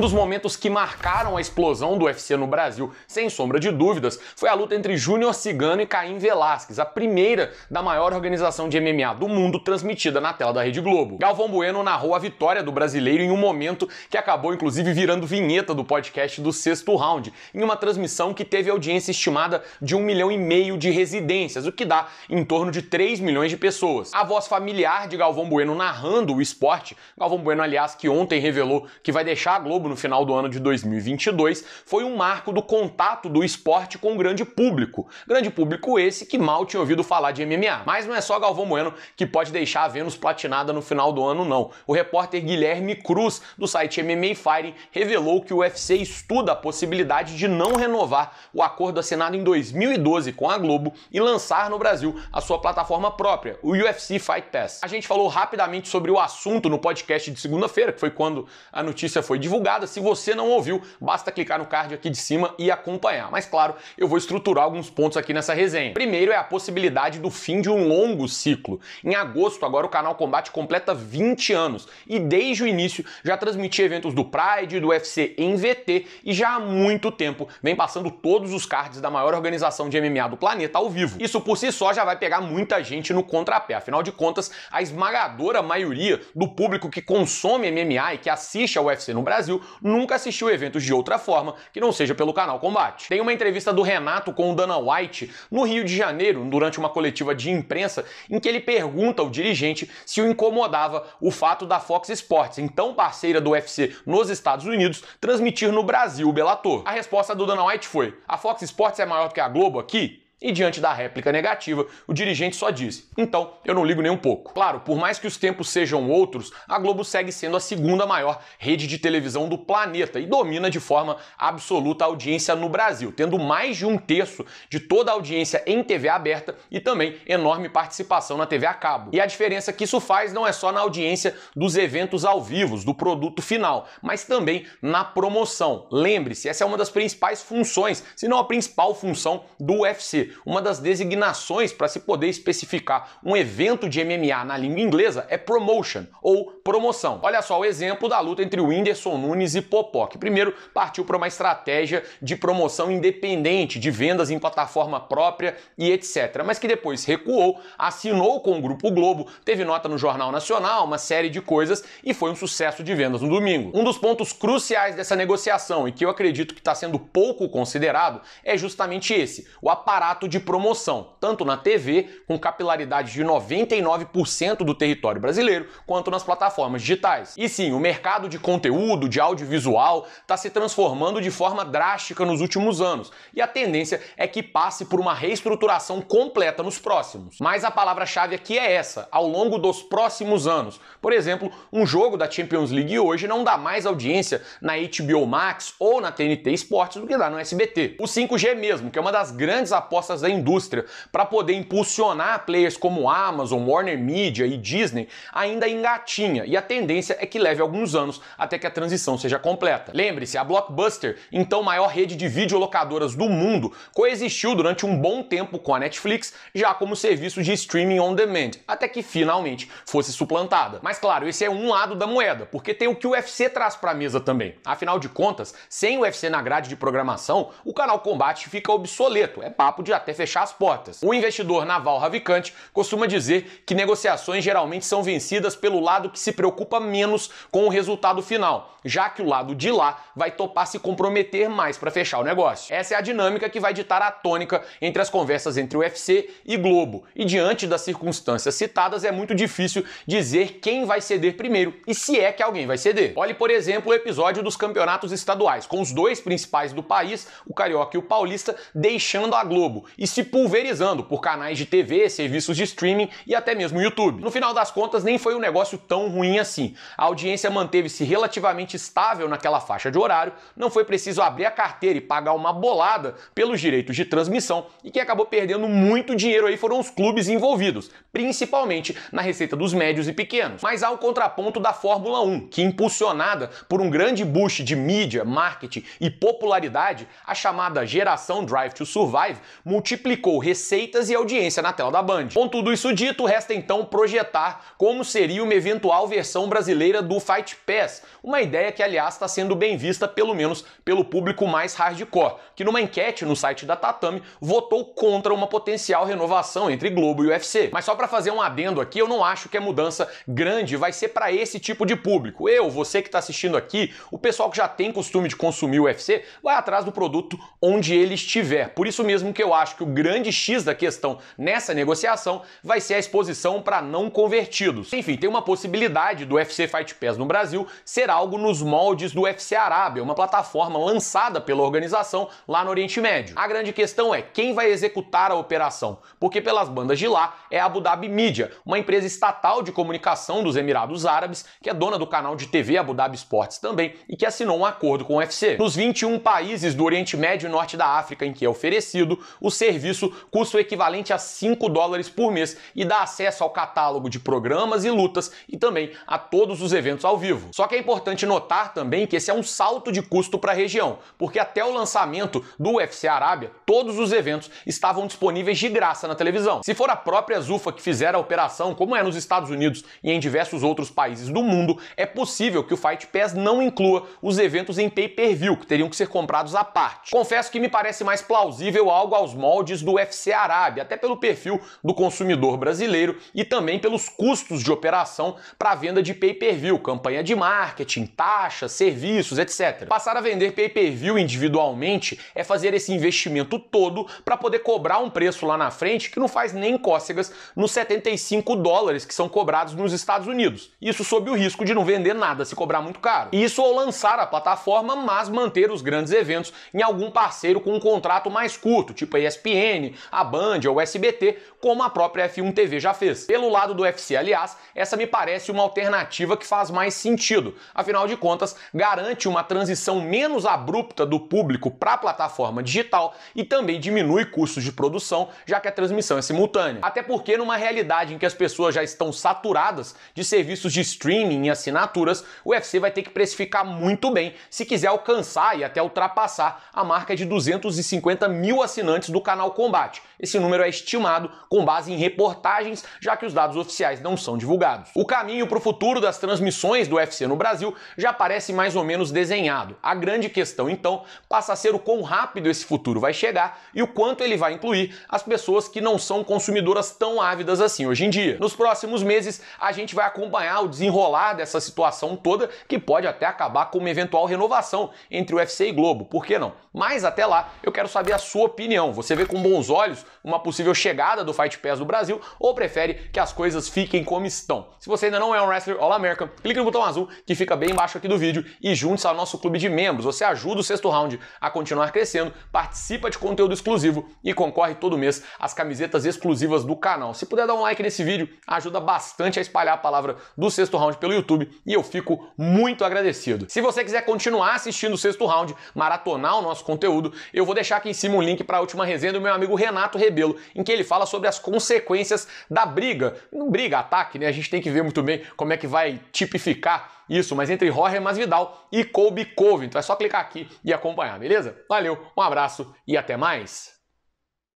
Um dos momentos que marcaram a explosão do UFC no Brasil, sem sombra de dúvidas, foi a luta entre Júnior Cigano e Caim Velasquez, a primeira da maior organização de MMA do mundo transmitida na tela da Rede Globo. Galvão Bueno narrou a vitória do brasileiro em um momento que acabou inclusive virando vinheta do podcast do sexto round, em uma transmissão que teve audiência estimada de um milhão e meio de residências, o que dá em torno de 3 milhões de pessoas. A voz familiar de Galvão Bueno narrando o esporte, Galvão Bueno, aliás, que ontem revelou que vai deixar a Globo no final do ano de 2022 foi um marco do contato do esporte com o grande público. Grande público esse que mal tinha ouvido falar de MMA. Mas não é só Galvão Bueno que pode deixar a Vênus platinada no final do ano, não. O repórter Guilherme Cruz, do site MMA Fighting, revelou que o UFC estuda a possibilidade de não renovar o acordo assinado em 2012 com a Globo e lançar no Brasil a sua plataforma própria, o UFC Fight Pass. A gente falou rapidamente sobre o assunto no podcast de segunda-feira, que foi quando a notícia foi divulgada se você não ouviu, basta clicar no card aqui de cima e acompanhar. Mas claro, eu vou estruturar alguns pontos aqui nessa resenha. Primeiro é a possibilidade do fim de um longo ciclo. Em agosto, agora o canal Combate completa 20 anos e desde o início já transmiti eventos do Pride, do UFC em VT e já há muito tempo vem passando todos os cards da maior organização de MMA do planeta ao vivo. Isso por si só já vai pegar muita gente no contrapé. Afinal de contas, a esmagadora maioria do público que consome MMA e que assiste ao UFC no Brasil nunca assistiu eventos de outra forma que não seja pelo canal Combate. Tem uma entrevista do Renato com o Dana White no Rio de Janeiro, durante uma coletiva de imprensa, em que ele pergunta ao dirigente se o incomodava o fato da Fox Sports, então parceira do UFC nos Estados Unidos, transmitir no Brasil o Bellator. A resposta do Dana White foi: "A Fox Sports é maior do que a Globo aqui?" E diante da réplica negativa, o dirigente só disse: então eu não ligo nem um pouco. Claro, por mais que os tempos sejam outros, a Globo segue sendo a segunda maior rede de televisão do planeta e domina de forma absoluta a audiência no Brasil, tendo mais de um terço de toda a audiência em TV aberta e também enorme participação na TV a cabo. E a diferença que isso faz não é só na audiência dos eventos ao vivo, do produto final, mas também na promoção. Lembre-se, essa é uma das principais funções, se não a principal função do UFC uma das designações para se poder especificar um evento de MMA na língua inglesa é promotion ou promoção. Olha só o exemplo da luta entre o Whindersson Nunes e Popó, primeiro partiu para uma estratégia de promoção independente, de vendas em plataforma própria e etc. Mas que depois recuou, assinou com o Grupo Globo, teve nota no Jornal Nacional, uma série de coisas e foi um sucesso de vendas no domingo. Um dos pontos cruciais dessa negociação e que eu acredito que está sendo pouco considerado é justamente esse: o aparato formato de promoção, tanto na TV, com capilaridade de 99% do território brasileiro, quanto nas plataformas digitais. E sim, o mercado de conteúdo, de audiovisual, está se transformando de forma drástica nos últimos anos, e a tendência é que passe por uma reestruturação completa nos próximos. Mas a palavra-chave aqui é essa, ao longo dos próximos anos. Por exemplo, um jogo da Champions League hoje não dá mais audiência na HBO Max ou na TNT Esportes do que dá no SBT. O 5G mesmo, que é uma das grandes apostas da indústria para poder impulsionar players como Amazon, Warner Media e Disney ainda engatinha e a tendência é que leve alguns anos até que a transição seja completa. Lembre-se, a Blockbuster, então maior rede de videolocadoras do mundo, coexistiu durante um bom tempo com a Netflix, já como serviço de streaming on demand, até que finalmente fosse suplantada. Mas claro, esse é um lado da moeda, porque tem o que o UFC traz para a mesa também. Afinal de contas, sem o UFC na grade de programação, o canal Combate fica obsoleto, é papo de até fechar as portas. O investidor naval Ravicante costuma dizer que negociações geralmente são vencidas pelo lado que se preocupa menos com o resultado final, já que o lado de lá vai topar se comprometer mais para fechar o negócio. Essa é a dinâmica que vai ditar a tônica entre as conversas entre o UFC e Globo. E diante das circunstâncias citadas, é muito difícil dizer quem vai ceder primeiro e se é que alguém vai ceder. Olhe, por exemplo, o episódio dos campeonatos estaduais, com os dois principais do país, o Carioca e o Paulista, deixando a Globo e se pulverizando por canais de TV, serviços de streaming e até mesmo YouTube. No final das contas, nem foi um negócio tão ruim assim. A audiência manteve-se relativamente estável naquela faixa de horário, não foi preciso abrir a carteira e pagar uma bolada pelos direitos de transmissão e quem acabou perdendo muito dinheiro aí foram os clubes envolvidos, principalmente na receita dos médios e pequenos. Mas há o contraponto da Fórmula 1, que impulsionada por um grande boost de mídia, marketing e popularidade, a chamada geração Drive to Survive multiplicou receitas e audiência na tela da Band. Com tudo isso dito, resta então projetar como seria uma eventual versão brasileira do Fight Pass, uma ideia que, aliás, está sendo bem vista, pelo menos pelo público mais hardcore, que numa enquete no site da Tatame votou contra uma potencial renovação entre Globo e UFC. Mas só para fazer um adendo aqui, eu não acho que a mudança grande vai ser para esse tipo de público. Eu, você que está assistindo aqui, o pessoal que já tem costume de consumir o UFC, vai atrás do produto onde ele estiver. Por isso mesmo que eu acho acho que o grande X da questão nessa negociação vai ser a exposição para não convertidos. Enfim, tem uma possibilidade do UFC Fight Pass no Brasil ser algo nos moldes do UFC Arábia, uma plataforma lançada pela organização lá no Oriente Médio. A grande questão é quem vai executar a operação, porque pelas bandas de lá é a Abu Dhabi Media, uma empresa estatal de comunicação dos Emirados Árabes, que é dona do canal de TV Abu Dhabi Sports também e que assinou um acordo com o UFC. Nos 21 países do Oriente Médio e Norte da África em que é oferecido, o o serviço custa o equivalente a 5 dólares por mês e dá acesso ao catálogo de programas e lutas e também a todos os eventos ao vivo. Só que é importante notar também que esse é um salto de custo para a região, porque até o lançamento do UFC Arábia, todos os eventos estavam disponíveis de graça na televisão. Se for a própria Zufa que fizer a operação, como é nos Estados Unidos e em diversos outros países do mundo, é possível que o Fight Pass não inclua os eventos em pay-per-view, que teriam que ser comprados à parte. Confesso que me parece mais plausível algo aos moldes do UFC Arábia, até pelo perfil do consumidor brasileiro e também pelos custos de operação para venda de pay-per-view, campanha de marketing, taxas, serviços, etc. Passar a vender pay-per-view individualmente é fazer esse investimento todo para poder cobrar um preço lá na frente que não faz nem cócegas nos 75 dólares que são cobrados nos Estados Unidos. Isso sob o risco de não vender nada se cobrar muito caro. Isso ao lançar a plataforma, mas manter os grandes eventos em algum parceiro com um contrato mais curto, tipo a ESPN, a Band ou o SBT, como a própria F1 TV já fez. Pelo lado do UFC, aliás, essa me parece uma alternativa que faz mais sentido. Afinal de contas, garante uma transição menos abrupta do público para a plataforma digital e também diminui custos de produção, já que a transmissão é simultânea. Até porque numa realidade em que as pessoas já estão saturadas de serviços de streaming e assinaturas, o UFC vai ter que precificar muito bem se quiser alcançar e até ultrapassar a marca de 250 mil assinantes do do canal Combate. Esse número é estimado com base em reportagens, já que os dados oficiais não são divulgados. O caminho para o futuro das transmissões do UFC no Brasil já parece mais ou menos desenhado. A grande questão, então, passa a ser o quão rápido esse futuro vai chegar e o quanto ele vai incluir as pessoas que não são consumidoras tão ávidas assim hoje em dia. Nos próximos meses, a gente vai acompanhar o desenrolar dessa situação toda, que pode até acabar com uma eventual renovação entre o UFC e Globo, por que não? Mas até lá, eu quero saber a sua opinião. Você você vê com bons olhos uma possível chegada do Fight Pass do Brasil ou prefere que as coisas fiquem como estão? Se você ainda não é um Wrestler All American, clique no botão azul que fica bem embaixo aqui do vídeo e junte-se ao nosso clube de membros. Você ajuda o sexto round a continuar crescendo, participa de conteúdo exclusivo e concorre todo mês às camisetas exclusivas do canal. Se puder dar um like nesse vídeo, ajuda bastante a espalhar a palavra do sexto round pelo YouTube e eu fico muito agradecido. Se você quiser continuar assistindo o sexto round, maratonar o nosso conteúdo, eu vou deixar aqui em cima um link para a última resenha resenha do meu amigo Renato Rebelo, em que ele fala sobre as consequências da briga. Não briga, ataque, né? A gente tem que ver muito bem como é que vai tipificar isso, mas entre Jorge Masvidal e Colby Covington. É só clicar aqui e acompanhar, beleza? Valeu, um abraço e até mais!